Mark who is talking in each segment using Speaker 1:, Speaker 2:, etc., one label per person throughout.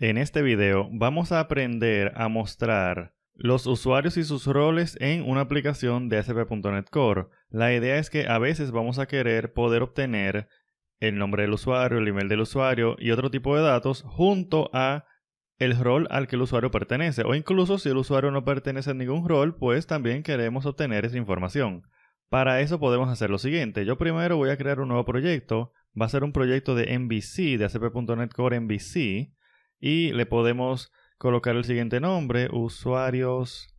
Speaker 1: En este video vamos a aprender a mostrar los usuarios y sus roles en una aplicación de ASP.NET Core. La idea es que a veces vamos a querer poder obtener el nombre del usuario, el email del usuario y otro tipo de datos junto a el rol al que el usuario pertenece o incluso si el usuario no pertenece a ningún rol, pues también queremos obtener esa información. Para eso podemos hacer lo siguiente. Yo primero voy a crear un nuevo proyecto. Va a ser un proyecto de MVC, de ACP.NET Core MVC y le podemos colocar el siguiente nombre, usuarios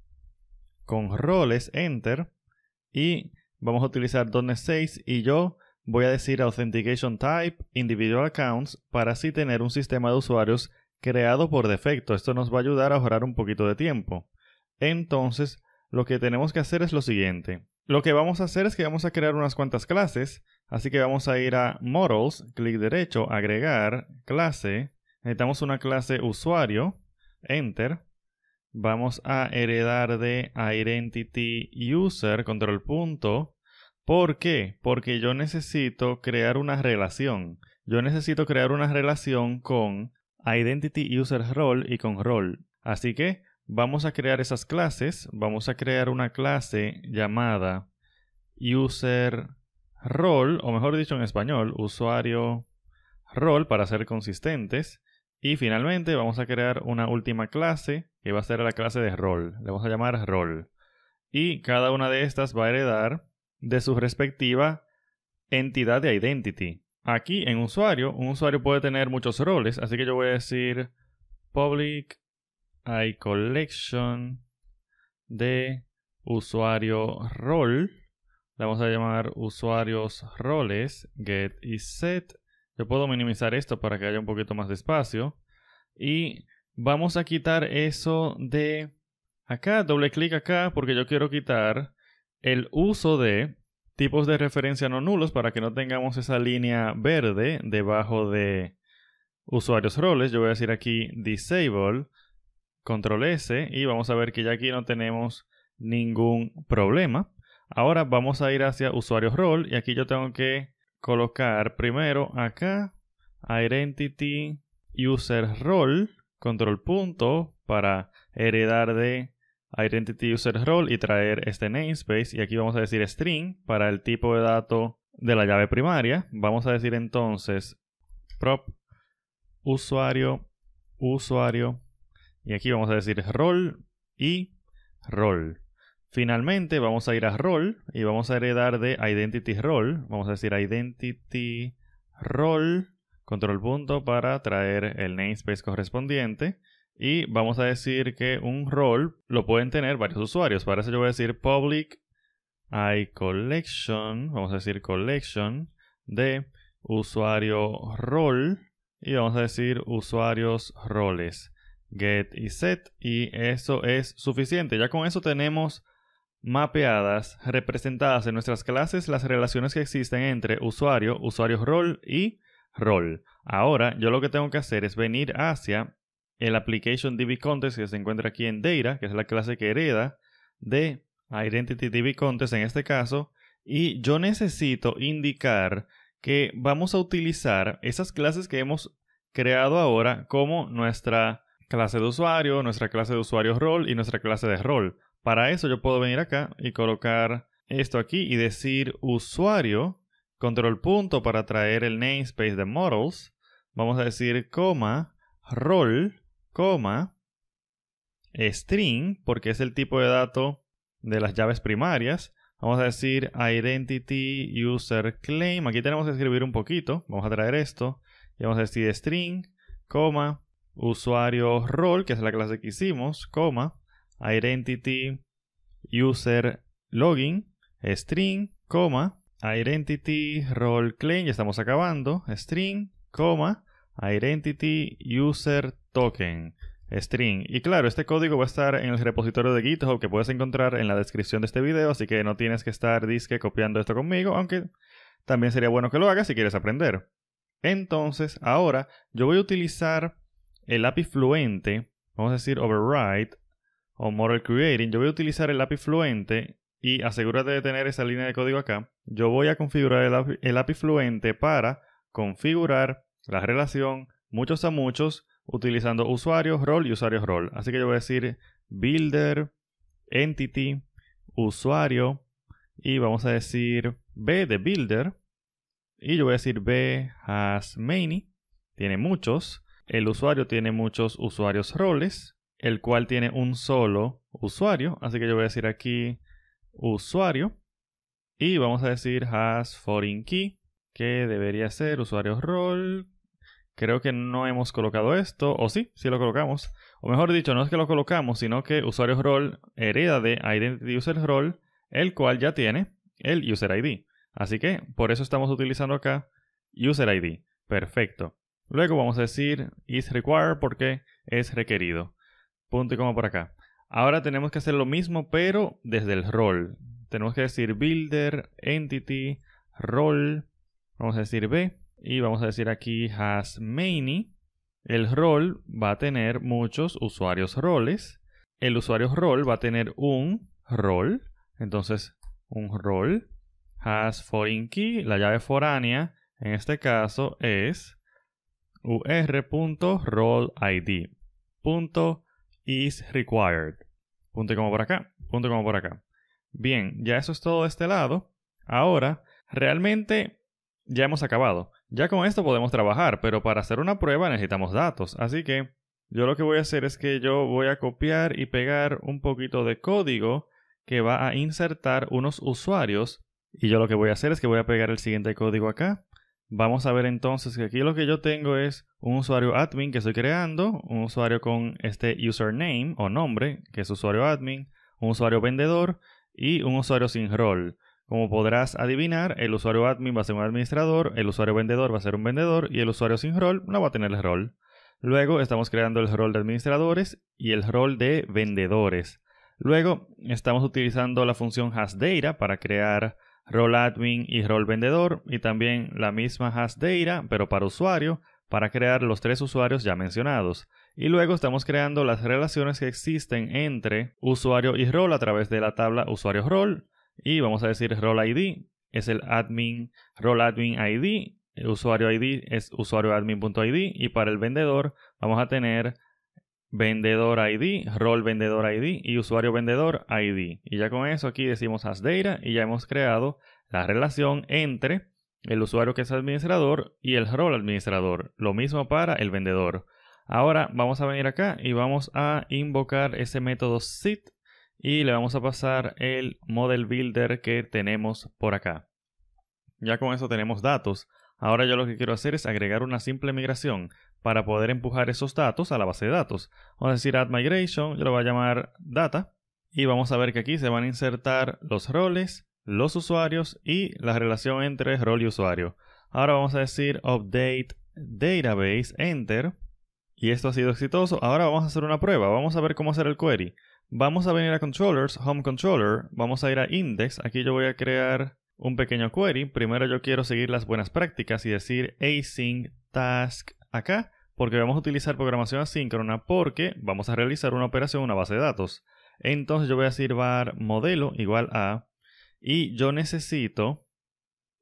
Speaker 1: con roles, enter, y vamos a utilizar dones 6 y yo voy a decir authentication type, individual accounts, para así tener un sistema de usuarios creado por defecto. Esto nos va a ayudar a ahorrar un poquito de tiempo. Entonces, lo que tenemos que hacer es lo siguiente. Lo que vamos a hacer es que vamos a crear unas cuantas clases, así que vamos a ir a Models, clic derecho, agregar, clase, Necesitamos una clase usuario, enter. Vamos a heredar de identity user, control punto. ¿Por qué? Porque yo necesito crear una relación. Yo necesito crear una relación con identity user role y con role. Así que vamos a crear esas clases. Vamos a crear una clase llamada UserRole, o mejor dicho en español, usuario para ser consistentes. Y finalmente vamos a crear una última clase que va a ser la clase de rol. Le vamos a llamar role. Y cada una de estas va a heredar de su respectiva entidad de identity. Aquí en usuario, un usuario puede tener muchos roles, así que yo voy a decir public iCollection de usuario role. Le vamos a llamar usuarios roles get y set yo puedo minimizar esto para que haya un poquito más de espacio. Y vamos a quitar eso de acá, doble clic acá, porque yo quiero quitar el uso de tipos de referencia no nulos para que no tengamos esa línea verde debajo de usuarios roles. Yo voy a decir aquí disable, control S, y vamos a ver que ya aquí no tenemos ningún problema. Ahora vamos a ir hacia usuarios role y aquí yo tengo que colocar primero acá identity user role control punto para heredar de identity user role y traer este namespace y aquí vamos a decir string para el tipo de dato de la llave primaria vamos a decir entonces prop usuario usuario y aquí vamos a decir roll y role Finalmente vamos a ir a role y vamos a heredar de identity role. Vamos a decir identity role control punto para traer el namespace correspondiente. Y vamos a decir que un role lo pueden tener varios usuarios. Para eso yo voy a decir public iCollection, vamos a decir collection de usuario role y vamos a decir usuarios roles get y set y eso es suficiente. Ya con eso tenemos mapeadas representadas en nuestras clases las relaciones que existen entre usuario, usuario rol y role. Ahora yo lo que tengo que hacer es venir hacia el application DB que se encuentra aquí en Data, que es la clase que hereda de Identity DB en este caso, y yo necesito indicar que vamos a utilizar esas clases que hemos creado ahora como nuestra clase de usuario, nuestra clase de usuario rol y nuestra clase de rol. Para eso yo puedo venir acá y colocar esto aquí y decir usuario, control punto para traer el namespace de models. Vamos a decir coma, role, coma, string, porque es el tipo de dato de las llaves primarias. Vamos a decir identity user claim. Aquí tenemos que escribir un poquito. Vamos a traer esto. Y vamos a decir string, coma, usuario role, que es la clase que hicimos, coma, identity user login string, coma, identity role claim, ya estamos acabando, string, coma, identity user token string. Y claro, este código va a estar en el repositorio de GitHub que puedes encontrar en la descripción de este video, así que no tienes que estar disque copiando esto conmigo, aunque también sería bueno que lo hagas si quieres aprender. Entonces, ahora yo voy a utilizar el API fluente, vamos a decir override o Model Creating, yo voy a utilizar el API fluente y asegúrate de tener esa línea de código acá. Yo voy a configurar el, API, fluente para configurar la relación muchos a muchos utilizando usuarios role y usuarios role, Así que yo voy a decir builder, entity, usuario y vamos a decir b de builder y yo voy a decir b has many, tiene muchos. El usuario tiene muchos usuarios roles el cual tiene un solo usuario. Así que yo voy a decir aquí usuario. Y vamos a decir has foreign key, que debería ser usuario role. Creo que no hemos colocado esto, o sí, sí lo colocamos. O mejor dicho, no es que lo colocamos, sino que usuario role hereda de identity user role, el cual ya tiene el user ID. Así que por eso estamos utilizando acá user ID. Perfecto. Luego vamos a decir is required porque es requerido. Punto y coma por acá. Ahora tenemos que hacer lo mismo, pero desde el rol. Tenemos que decir builder, entity, role. Vamos a decir B. Y vamos a decir aquí has many. El rol va a tener muchos usuarios roles. El usuario role va a tener un rol. Entonces, un rol has foreign key. La llave foránea, en este caso, es ur.roleId is required. Punto como por acá, punto como por acá. Bien, ya eso es todo de este lado. Ahora, realmente ya hemos acabado. Ya con esto podemos trabajar, pero para hacer una prueba necesitamos datos. Así que yo lo que voy a hacer es que yo voy a copiar y pegar un poquito de código que va a insertar unos usuarios. Y yo lo que voy a hacer es que voy a pegar el siguiente código acá Vamos a ver entonces que aquí lo que yo tengo es un usuario admin que estoy creando, un usuario con este username o nombre, que es usuario admin, un usuario vendedor y un usuario sin rol. Como podrás adivinar, el usuario admin va a ser un administrador, el usuario vendedor va a ser un vendedor y el usuario sin rol no va a tener el rol. Luego estamos creando el rol de administradores y el rol de vendedores. Luego estamos utilizando la función hasData para crear rol admin y rol vendedor y también la misma has data pero para usuario para crear los tres usuarios ya mencionados. Y luego estamos creando las relaciones que existen entre usuario y rol a través de la tabla usuario rol y vamos a decir rol ID es el admin rol admin ID, usuario ID es usuario admin.id y para el vendedor vamos a tener vendedor ID, rol vendedor ID y usuario vendedor ID. Y ya con eso aquí decimos as y ya hemos creado la relación entre el usuario que es administrador y el rol administrador. Lo mismo para el vendedor. Ahora vamos a venir acá y vamos a invocar ese método sit y le vamos a pasar el model builder que tenemos por acá. Ya con eso tenemos datos. Ahora yo lo que quiero hacer es agregar una simple migración para poder empujar esos datos a la base de datos. Vamos a decir add migration, yo lo voy a llamar data y vamos a ver que aquí se van a insertar los roles, los usuarios y la relación entre rol y usuario. Ahora vamos a decir update database, enter y esto ha sido exitoso. Ahora vamos a hacer una prueba, vamos a ver cómo hacer el query. Vamos a venir a controllers, home controller, vamos a ir a index, aquí yo voy a crear un pequeño query. Primero yo quiero seguir las buenas prácticas y decir async task acá porque vamos a utilizar programación asíncrona porque vamos a realizar una operación en una base de datos. Entonces yo voy a decir var modelo igual a y yo necesito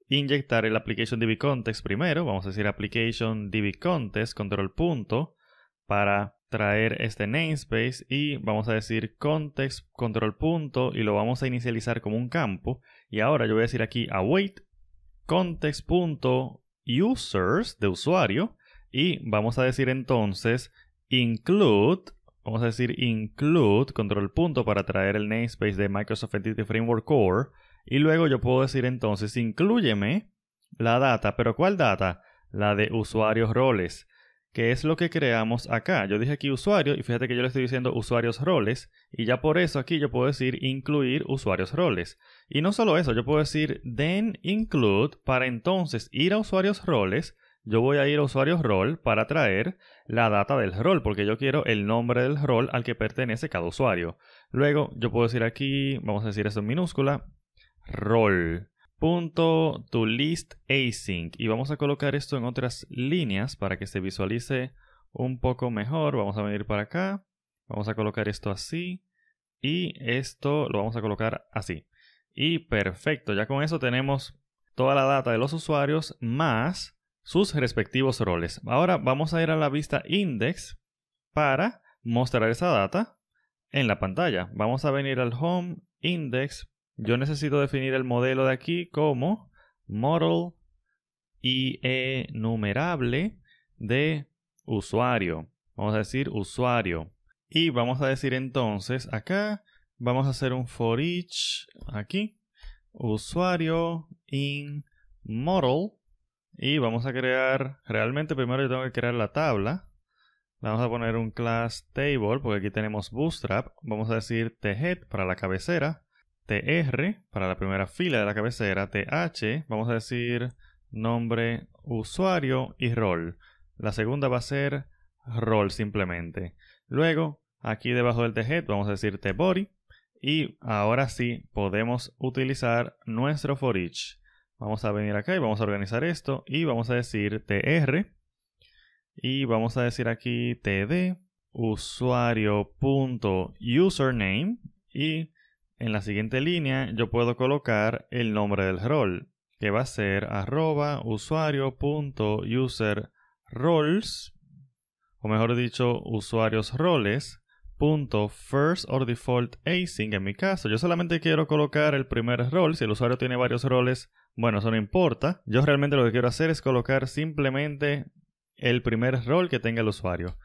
Speaker 1: inyectar el application DB context primero. Vamos a decir application DB context control punto para traer este namespace y vamos a decir context control punto y lo vamos a inicializar como un campo. Y ahora yo voy a decir aquí await context punto users de usuario y vamos a decir entonces include, vamos a decir include control punto para traer el namespace de Microsoft Entity Framework Core. Y luego yo puedo decir entonces inclúyeme la data, pero ¿cuál data? La de usuarios roles, que es lo que creamos acá. Yo dije aquí usuario y fíjate que yo le estoy diciendo usuarios roles y ya por eso aquí yo puedo decir incluir usuarios roles. Y no solo eso, yo puedo decir then include para entonces ir a usuarios roles yo voy a ir a usuarios role para traer la data del rol, porque yo quiero el nombre del rol al que pertenece cada usuario. Luego yo puedo decir aquí, vamos a decir esto en minúscula, rol. list y vamos a colocar esto en otras líneas para que se visualice un poco mejor. Vamos a venir para acá, vamos a colocar esto así y esto lo vamos a colocar así. Y perfecto, ya con eso tenemos toda la data de los usuarios más sus respectivos roles. Ahora vamos a ir a la vista index para mostrar esa data en la pantalla. Vamos a venir al home index. Yo necesito definir el modelo de aquí como model Y enumerable de usuario. Vamos a decir usuario. Y vamos a decir entonces acá, vamos a hacer un for each aquí. Usuario in model y vamos a crear, realmente primero yo tengo que crear la tabla. vamos a poner un class table porque aquí tenemos bootstrap. Vamos a decir thead para la cabecera, tr para la primera fila de la cabecera, th, vamos a decir nombre, usuario y rol. La segunda va a ser rol simplemente. Luego, aquí debajo del thead vamos a decir tbody y ahora sí podemos utilizar nuestro for each. Vamos a venir acá y vamos a organizar esto y vamos a decir tr y vamos a decir aquí td usuario.username y en la siguiente línea yo puedo colocar el nombre del rol que va a ser arroba usuario.userroles o mejor dicho usuarios first or default async en mi caso yo solamente quiero colocar el primer rol si el usuario tiene varios roles bueno, eso no importa. Yo realmente lo que quiero hacer es colocar simplemente el primer rol que tenga el usuario.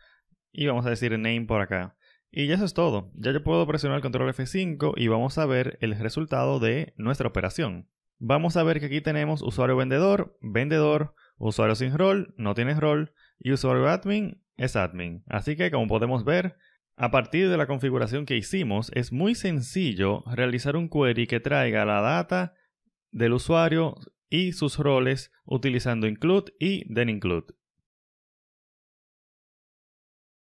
Speaker 1: Y vamos a decir name por acá. Y ya eso es todo. Ya yo puedo presionar el control F5 y vamos a ver el resultado de nuestra operación. Vamos a ver que aquí tenemos usuario vendedor, vendedor, usuario sin rol, no tiene rol, y usuario admin es admin. Así que como podemos ver, a partir de la configuración que hicimos, es muy sencillo realizar un query que traiga la data del usuario y sus roles utilizando include y then include.